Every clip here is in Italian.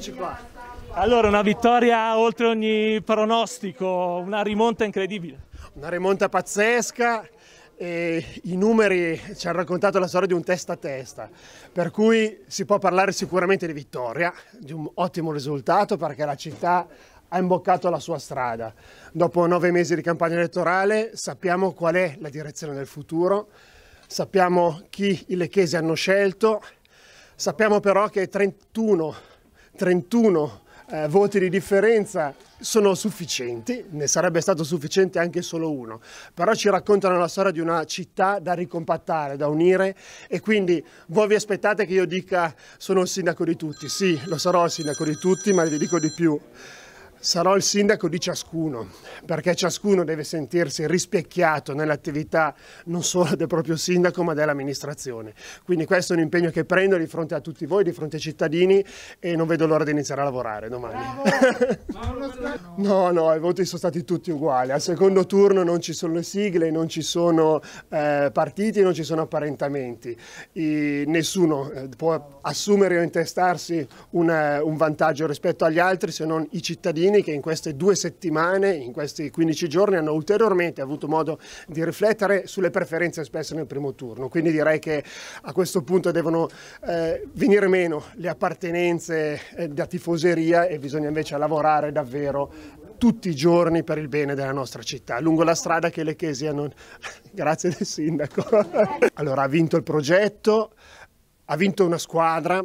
Eccoci qua. Allora, una vittoria oltre ogni pronostico, una rimonta incredibile. Una rimonta pazzesca, i numeri ci hanno raccontato la storia di un testa a testa, per cui si può parlare sicuramente di vittoria, di un ottimo risultato perché la città ha imboccato la sua strada. Dopo nove mesi di campagna elettorale sappiamo qual è la direzione del futuro, sappiamo chi i lecchesi hanno scelto, sappiamo però che 31 31 eh, voti di differenza sono sufficienti, ne sarebbe stato sufficiente anche solo uno, però ci raccontano la storia di una città da ricompattare, da unire e quindi voi vi aspettate che io dica sono il sindaco di tutti, sì lo sarò il sindaco di tutti ma vi dico di più, Sarò il sindaco di ciascuno, perché ciascuno deve sentirsi rispecchiato nell'attività non solo del proprio sindaco ma dell'amministrazione. Quindi questo è un impegno che prendo di fronte a tutti voi, di fronte ai cittadini e non vedo l'ora di iniziare a lavorare domani. no, no, i voti sono stati tutti uguali. Al secondo turno non ci sono le sigle, non ci sono eh, partiti, non ci sono apparentamenti. I, nessuno eh, può assumere o intestarsi un, eh, un vantaggio rispetto agli altri se non i cittadini cittadini che in queste due settimane, in questi 15 giorni, hanno ulteriormente avuto modo di riflettere sulle preferenze espresse nel primo turno. Quindi direi che a questo punto devono eh, venire meno le appartenenze eh, da tifoseria e bisogna invece lavorare davvero tutti i giorni per il bene della nostra città, lungo la strada che le chiesi hanno... Grazie del sindaco. allora ha vinto il progetto, ha vinto una squadra,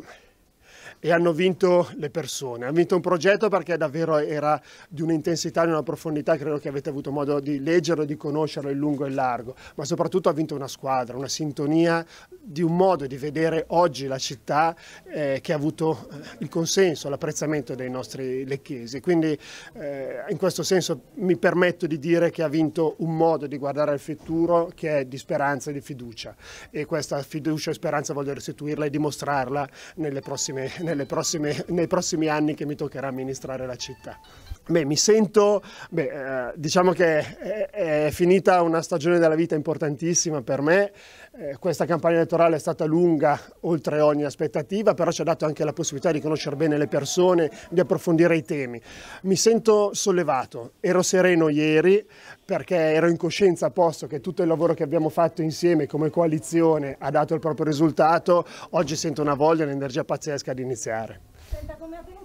e hanno vinto le persone, hanno vinto un progetto perché davvero era di un'intensità, e di una profondità, credo che avete avuto modo di leggerlo, e di conoscerlo in lungo e in largo, ma soprattutto ha vinto una squadra, una sintonia di un modo di vedere oggi la città eh, che ha avuto eh, il consenso, l'apprezzamento dei nostri lecchesi. Quindi eh, in questo senso mi permetto di dire che ha vinto un modo di guardare al futuro che è di speranza e di fiducia e questa fiducia e speranza voglio restituirla e dimostrarla nelle prossime, nelle prossime, nei prossimi anni che mi toccherà amministrare la città. Beh, mi sento, beh, eh, diciamo che è, è, finita una stagione della vita importantissima per me, eh, questa campagna elettorale è stata lunga oltre ogni aspettativa, però ci ha dato anche la possibilità di conoscere bene le persone, di approfondire i temi. Mi sento sollevato, ero sereno ieri perché ero in coscienza a posto che tutto il lavoro che abbiamo fatto insieme come coalizione ha dato il proprio risultato, oggi sento una voglia, un'energia pazzesca di iniziare. Senta, come